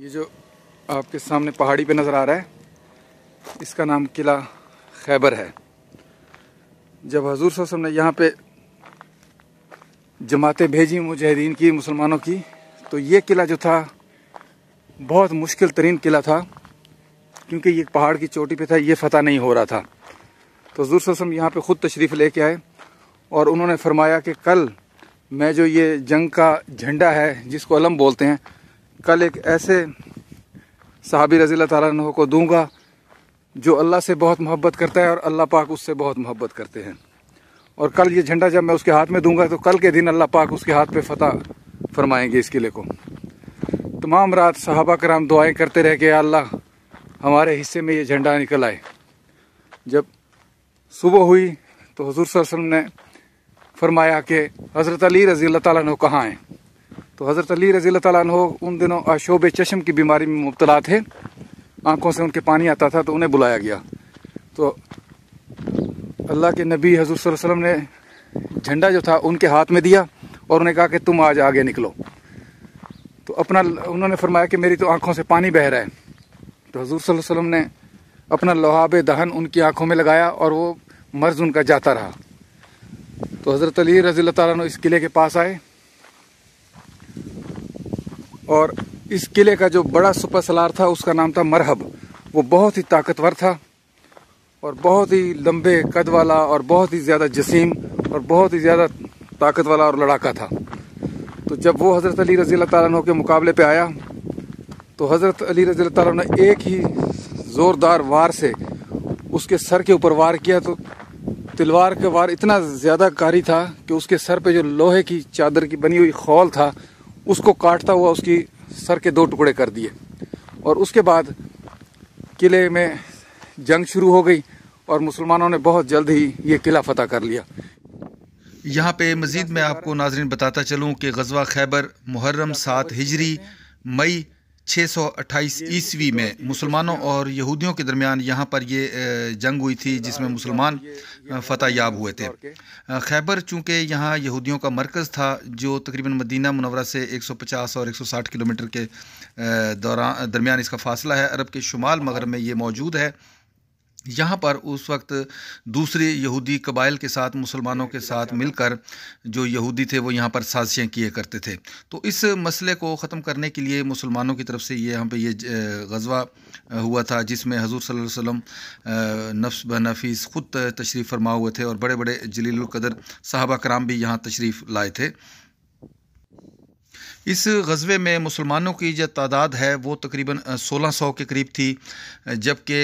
ये जो आपके सामने पहाड़ी पे नज़र आ रहा है इसका नाम किला खैबर है जब हजूर सोसम ने यहाँ पे जमातें भेजी मुजाहिदीन की मुसलमानों की तो ये किला जो था बहुत मुश्किल तरीन किला था क्योंकि ये पहाड़ की चोटी पे था ये फतह नहीं हो रहा था तो हजूर सोसम यहाँ पे ख़ुद तशरीफ़ लेके आए और उन्होंने फरमाया कि कल मैं जो ये जंग का झंडा है जिसको अलम बोलते हैं कल एक ऐसे साहबी रजील तारा को दूंगा जो अल्लाह से बहुत मोहब्बत करता है और अल्लाह पाक उससे बहुत मोहब्बत करते हैं और कल ये झंडा जब मैं उसके हाथ में दूंगा तो कल के दिन अल्लाह पाक उसके हाथ पे फतह फरमाएंगे इस किले को तमाम रात साहबा कराम दुआएं करते रह गए अल्लाह हमारे हिस्से में ये झंडा निकल आए जब सुबह हुई तो हजूर वसम ने फरमाया कि हज़रत अली रज़ी अल्लाह कहाँ हैं तो हज़रत अली रज़ी तु उन दिनों अशोब चश्म की बीमारी में मुबतला थे आँखों से उनके पानी आता था तो उन्हें बुलाया गया तो अल्लाह के नबी हजूर वसल्लम ने झंडा जो था उनके हाथ में दिया और उन्हें कहा कि तुम आज आगे निकलो तो अपना उन्होंने फरमाया कि मेरी तो आँखों से पानी बह रहा है तो हजूर वसल्लम ने अपना लोहाब दहन उनकी आँखों में लगाया और वो मर्ज उनका जाता रहा तो हज़रत अली रज़ी तु इस किले के पास आए और इस किले का जो बड़ा सुपर सलार था उसका नाम था मरहब वो बहुत ही ताकतवर था और बहुत ही लंबे कद वाला और बहुत ही ज़्यादा जसीम और बहुत ही ज़्यादा ताकत वाला और लड़ाका था तो जब वो हज़रत अली रज़ी तु के मुकाबले पे आया तो हज़रत अली रज़ी तु ने एक ही ज़ोरदार वार से उसके सर के ऊपर वार किया तो तलवार का वार इतना ज़्यादा कारी था कि उसके सर पे जो लोहे की चादर की बनी हुई खौल था उसको काटता हुआ उसकी सर के दो टुकड़े कर दिए और उसके बाद किले में जंग शुरू हो गई और मुसलमानों ने बहुत जल्द ही ये किला फतह कर लिया यहाँ पे मज़ीद मैं आपको नाजरन बताता चलूँ कि गजवा खैबर मुहर्रम सात हिजरी मई 628 ईस्वी तो में तो मुसलमानों और यहूदियों के दरमियान यहाँ पर ये जंग हुई थी जिसमें तो मुसलमान फतह याब हुए थे खैबर चूँकि यहाँ यहूदियों का मरकज़ था जो तकरीबन मदीना मुनवरा से 150 और 160 किलोमीटर के दौरान दरमियान इसका फासला है अरब के शुमाल मगर में ये मौजूद है यहाँ पर उस वक्त दूसरे यहूदी कबाइल के साथ मुसलमानों के साथ मिलकर जो यहूदी थे वो यहाँ पर साजिशें किए करते थे तो इस मसले को ख़त्म करने के लिए मुसलमानों की तरफ से ये यहाँ पे ये गजवा हुआ था जिसमें हजूर सल्लल्लाहु अलैहि वसल्लम नफ्स ब नफीस ख़ुद तशरीफ़ फरमा हुए थे और बड़े बड़े जलील कदर साहबा कराम भी यहाँ तशरीफ़ लाए थे इस गज़बे में मुसलमानों की जो तादाद है वो तकरीबन 1600 के करीब थी जबकि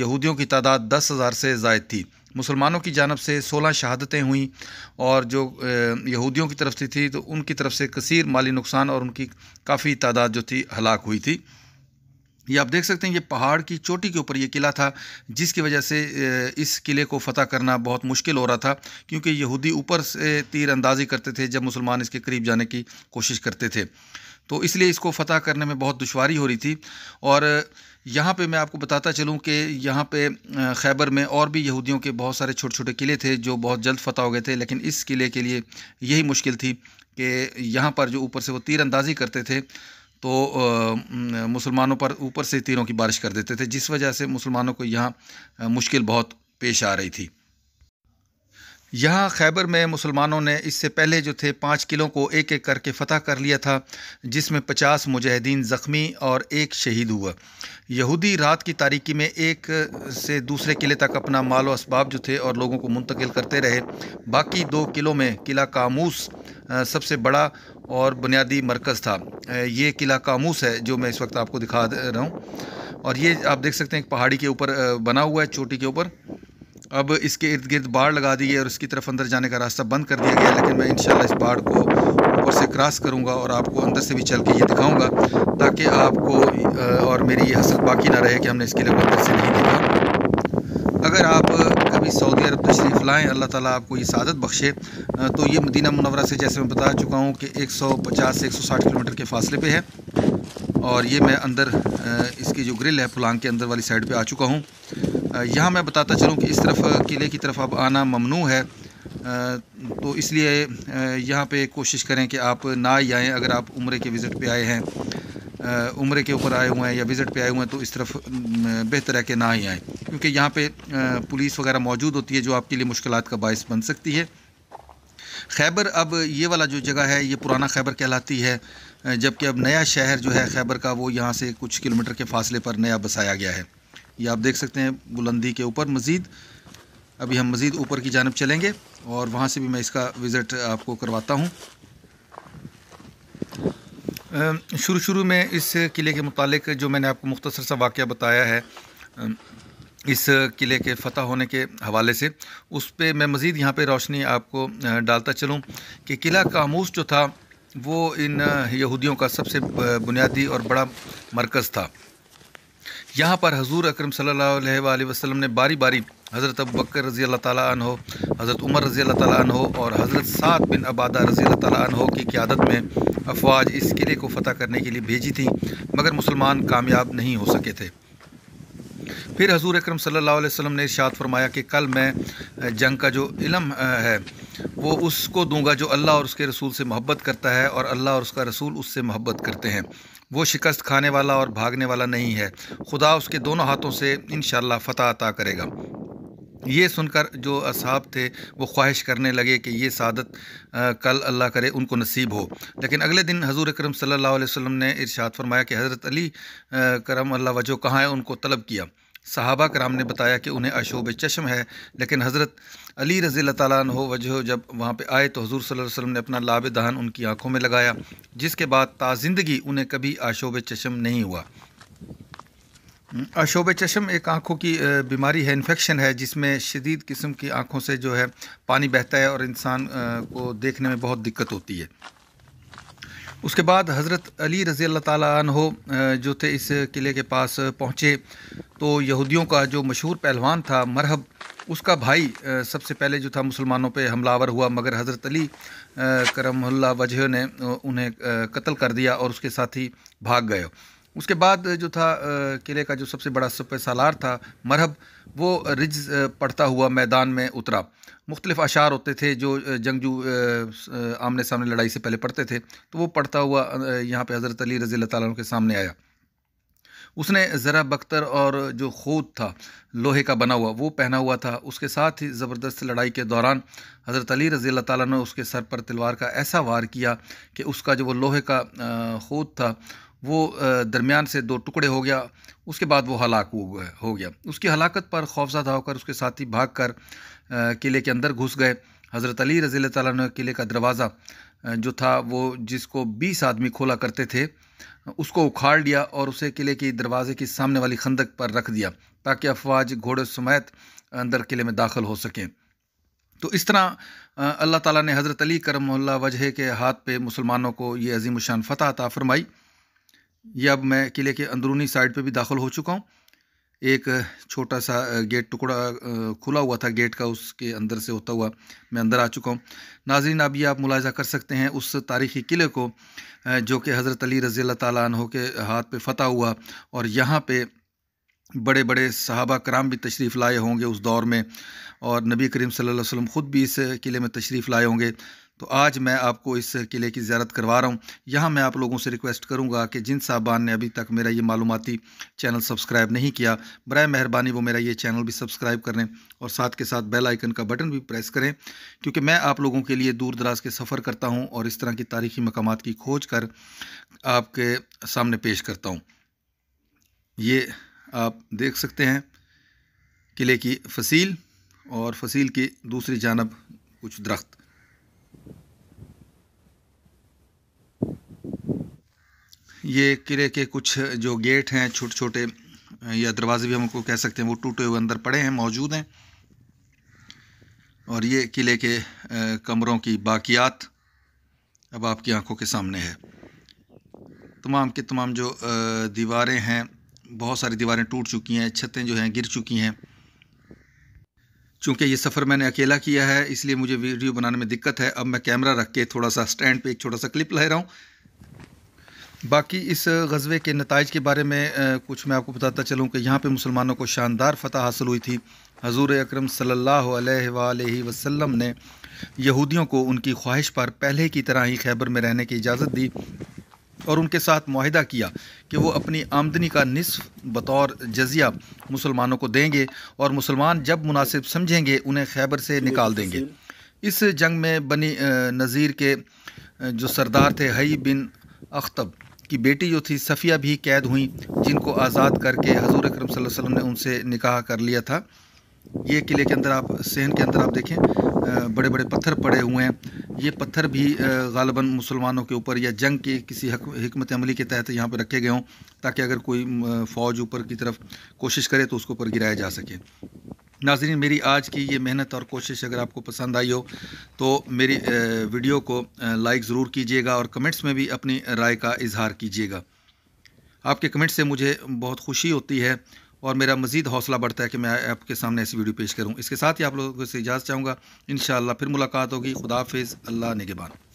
यहूदियों की तादाद दस हज़ार से जायद थी मुसलमानों की जानब से सोलह शहादतें हुईं और जो यहूदियों की तरफ से थी तो उनकी तरफ से कसर माली नुकसान और उनकी काफ़ी तादाद जो थी हलाक हुई थी ये आप देख सकते हैं ये पहाड़ की चोटी के ऊपर ये किला था जिसकी वजह से इस किले को फतह करना बहुत मुश्किल हो रहा था क्योंकि यहूदी ऊपर से तीर अंदाजी करते थे जब मुसलमान इसके करीब जाने की कोशिश करते थे तो इसलिए इसको फतह करने में बहुत दुशारी हो रही थी और यहाँ पे मैं आपको बताता चलूँ कि यहाँ पे खैबर में और भी यहूदियों के बहुत सारे छोटे छोटे किले थे जो बहुत जल्द फतह हो गए थे लेकिन इस किले के लिए यही मुश्किल थी कि यहाँ पर जो ऊपर से वो तीर अंदाजी करते थे तो मुसलमानों पर ऊपर से तीरों की बारिश कर देते थे जिस वजह से मुसलमानों को यहाँ मुश्किल बहुत पेश आ रही थी यहाँ खैबर में मुसलमानों ने इससे पहले जो थे पाँच किलों को एक एक करके फ़तह कर लिया था जिसमें पचास मुजाहिदीन ज़ख्मी और एक शहीद हुआ यहूदी रात की तारीकी में एक से दूसरे किले तक अपना माल व इसबाब जो थे और लोगों को मुंतकिल करते रहे बाकी दो किलों में किला कामूस सबसे बड़ा और बुनियादी मरकज़ था ये किला कामूस है जो मैं इस वक्त आपको दिखा रहा हूँ और ये आप देख सकते हैं पहाड़ी के ऊपर बना हुआ है चोटी के ऊपर अब इसके इर्द गिर्द बाढ़ लगा दी है और इसकी तरफ अंदर जाने का रास्ता बंद कर दिया गया लेकिन मैं इनशाला इस बाढ़ को ऊपर से क्रॉस करूँगा और आपको अंदर से भी चल के ये दिखाऊँगा ताकि आपको और मेरी ये हसरत बाकी ना रहे कि हमने इसके लिए अंदर से नहीं देखा अगर आप कभी सऊदी अरब तशरीफ़ लाएँ अल्लाह ताला आपको ये सादत बख्शे तो ये मदीना मुनवरा से जैसे मैं बता चुका हूँ कि पचास से साठ किलोमीटर के फासले पर है और ये मैं अंदर इसकी जो ग्रिल है फुलांग के अंदर वाली साइड पर आ चुका हूँ यहाँ मैं बताता चलूँ कि इस तरफ किले की तरफ अब आना ममनू है तो इसलिए यहाँ पे कोशिश करें कि आप ना ही आएँ अगर आप उम्र के विज़िट पे आए हैं उम्र के ऊपर आए हुए हैं या विज़िट पे आए हुए हैं तो इस तरफ बेहतर है कि ना ही आएँ क्योंकि यहाँ पे पुलिस वगैरह मौजूद होती है जो आपके लिए मुश्किल का बायस बन सकती है खैबर अब ये वाला जो जगह है ये पुराना खैबर कहलाती है जबकि अब नया शहर जो है खैबर का वो यहाँ से कुछ किलोमीटर के फासले पर नया बसाया गया है ये आप देख सकते हैं बुलंदी के ऊपर मज़ीद अभी हम मज़ीद ऊपर की जानब चलेंगे और वहाँ से भी मैं इसका विज़िट आपको करवाता हूँ शुरू शुरू में इस किले के मतलब जो मैंने आपको मुख्तसर सा वाक़ बताया है इस किले के फतह होने के हवाले से उस पर मैं मज़ीद यहाँ पर रोशनी आपको डालता चलूँ कि किला कामूस जो था वो इन यहूदियों का सबसे बुनियादी और बड़ा मरकज़ था यहाँ पर हजूर अक्रम सल्ला वसलम ने बारी बारी हज़रत अबू बकर रज़ी अल्लाह हो हज़रत उमर रज़ी अल्लाह हो और हज़रत सात बिन अबादा रज़ी अल्लाह हो की क्यादत में अफवाज इस किले को फ़तह करने के लिए भेजी थी मगर मुसलमान कामयाब नहीं हो सके थे फिर हजूर अक्रम सल्ला ने इरशाद फरमाया कि कल मैं जंग का जो इलम है वो उसको दूंगा जो अल्लाह और उसके रसूल से मोहब्बत करता है और अल्लाह और उसका रसूल उससे मोहब्बत करते हैं वो शिकस्त खाने वाला और भागने वाला नहीं है खुदा उसके दोनों हाथों से इन फतह अता करेगा ये सुनकर जो असहाब थे वो ख्वाहिश करने लगे कि ये सादत कल अल्लाह करे उनको नसीब हो लेकिन अगले दिन हजूर करम सल्लल्लाहु अलैहि वसल्लम ने इरशाद फरमाया कि हज़रत अली करम अल्लाह वजह कहाँ है उनको तलब किया सहाबा कराम ने बताया कि उन्हें अशोब चश्म है लेकिन हज़रत अली रज़ी हो वजह जब वहाँ पर आए तो हजूर सल वसम वसल्लम ने अपना लाब दहन उनकी आँखों में लगाया जिसके बाद ताज़िंदगी उन्हें कभी आशोब चश्म नहीं हुआ हम्म, अशोब चश्म एक आँखों की बीमारी है इन्फेक्शन है जिसमें शदीद किस्म की आँखों से जो है पानी बहता है और इंसान को देखने में बहुत दिक्कत होती है उसके बाद हज़रत अली रज़ी अल्लाह तहो जो थे इस किले के पास पहुँचे तो यहूदियों का जो मशहूर पहलवान था मरहब उसका भाई सबसे पहले जो था मुसलमानों पे हमलावर हुआ मगर हज़रत अली करमल्ला वजह ने उन्हें कत्ल कर दिया और उसके साथ ही भाग गए उसके बाद जो था किले का जो सबसे बड़ा सप सालार था मरहब वो रिज पड़ता हुआ मैदान में उतरा मुख्तलिफ अशार होते थे जो जंगजू आमने सामने लड़ाई से पहले पढ़ते थे तो वो पढ़ता हुआ यहाँ पे हज़रत अली रज़ी तु के सामने आया उसने ज़रा बख्तर और जो खूद था लोहे का बना हुआ वो पहना हुआ था उसके साथ ही ज़बरदस्त लड़ाई के दौरान हज़रत अली रज़ी अल्लाह ने उसके सर पर तलवार का ऐसा वार किया कि उसका जो वो लोहे का खूद था वो दरमियान से दो टुकड़े हो गया उसके बाद वो हलाक हो गया उसकी हलाकत पर खौफजादा होकर उसके साथी भाग कर किले के अंदर घुस गए हज़रत अली रज़ी तैन किले का दरवाज़ा जो था वो जिसको बीस आदमी खोला करते थे उसको उखाड़ लिया और उसे किले के दरवाजे की सामने वाली खंदक पर रख दिया ताकि अफवाज घोड़े समेत अंदर किले में दाखिल हो सकें तो इस तरह अल्लाह ताला ने हज़रत अली करम वजह के हाथ पे मुसलमानों को ये अजीम शान फ़तः अता फरमाई ये अब मैं किले के अंदरूनी साइड पे भी दाखिल हो चुका हूँ एक छोटा सा गेट टुकड़ा खुला हुआ था गेट का उसके अंदर से होता हुआ मैं अंदर आ चुका हूँ नाजरीन अब ये आप मुलायजा कर सकते हैं उस तारीख़ी किले को जो कि हज़रत अली रज़ी तह के हाथ पे फतह हुआ और यहाँ पे बड़े बड़े सहाबा कराम भी तशरीफ़ लाए होंगे उस दौर में और नबी करीम सल्लल्लाहु अलैहि वसल्लम ख़ुद भी इस किले में तशरीफ़ लाए होंगे तो आज मैं आपको इस किले की ज्यारत करवा रहा हूँ यहाँ मैं आप लोगों से रिक्वेस्ट करूँगा कि जिन साहबान ने अभी तक मेरा ये मालूमती चैनल सब्सक्राइब नहीं किया बर मेहरबानी वो मेरा ये चैनल भी सब्सक्राइब करें और साथ के साथ बेल आइकन का बटन भी प्रेस करें क्योंकि मैं आप लोगों के लिए दूर दराज के सफ़र करता हूँ और इस तरह की तारीखी मकाम की खोज कर आपके सामने पेश करता हूँ ये आप देख सकते हैं किले की फसील और फसील की दूसरी जानब कुछ दरख्त ये किले के कुछ जो गेट हैं छोटे छोटे या दरवाजे भी हम उनको कह सकते हैं वो टूटे हुए अंदर पड़े हैं मौजूद हैं और ये किले के कमरों की बाकियात अब आपकी आंखों के सामने है तमाम के तमाम जो दीवारें हैं बहुत सारी दीवारें टूट चुकी हैं छतें जो हैं गिर चुकी हैं चूँकि ये सफ़र मैंने अकेला किया है इसलिए मुझे वीडियो बनाने में दिक्कत है अब मैं कैमरा रख के थोड़ा सा स्टैंड पे एक छोटा सा क्लिप रहा हूँ बाकी इस गज़वे के नतज के बारे में कुछ मैं आपको बताता चलूँ कि यहाँ पर मुसलमानों को शानदार फतह हासिल हुई थी हजूर अक्रम सल्लल्लाहु ने यहूदियों को उनकी ख्वाहिश पर पहले की तरह ही खैबर में रहने की इजाज़त दी और उनके साथ माहिदा किया कि वो अपनी आमदनी का निसफ बतौर जजिया मुसलमानों को देंगे और मुसलमान जब मुनासिब समझेंगे उन्हें खैबर से निकाल देंगे इस जंग में बनी नज़ीर के जो सरदार थे हई बिन अख्तब की बेटी जो थी सफ़िया भी कैद हुई जिनको आज़ाद करके हजूर अक्रम वसल्लम ने उनसे निकाह कर लिया था ये किले के अंदर आप सहन के अंदर आप देखें बड़े बड़े पत्थर पड़े हुए हैं ये पत्थर भी गालबन मुसलमानों के ऊपर या जंग के किसी हमत अमली के तहत यहाँ पर रखे गए हों ताकि अगर कोई फ़ौज ऊपर की तरफ कोशिश करे तो उसके ऊपर गिराया जा सके नाजरीन मेरी आज की ये मेहनत और कोशिश अगर आपको पसंद आई हो तो मेरी वीडियो को लाइक ज़रूर कीजिएगा और कमेंट्स में भी अपनी राय का इजहार कीजिएगा आपके कमेंट्स से मुझे बहुत खुशी होती है और मेरा मज़ीद हौसला बढ़ता है कि मैं आपके सामने ऐसी वीडियो पेश करूँ इसके साथ ही आप लोगों से इजाज़त चाहूँगा इन फिर मुलाकात होगी खुदाफिज अल्लाह नगेबान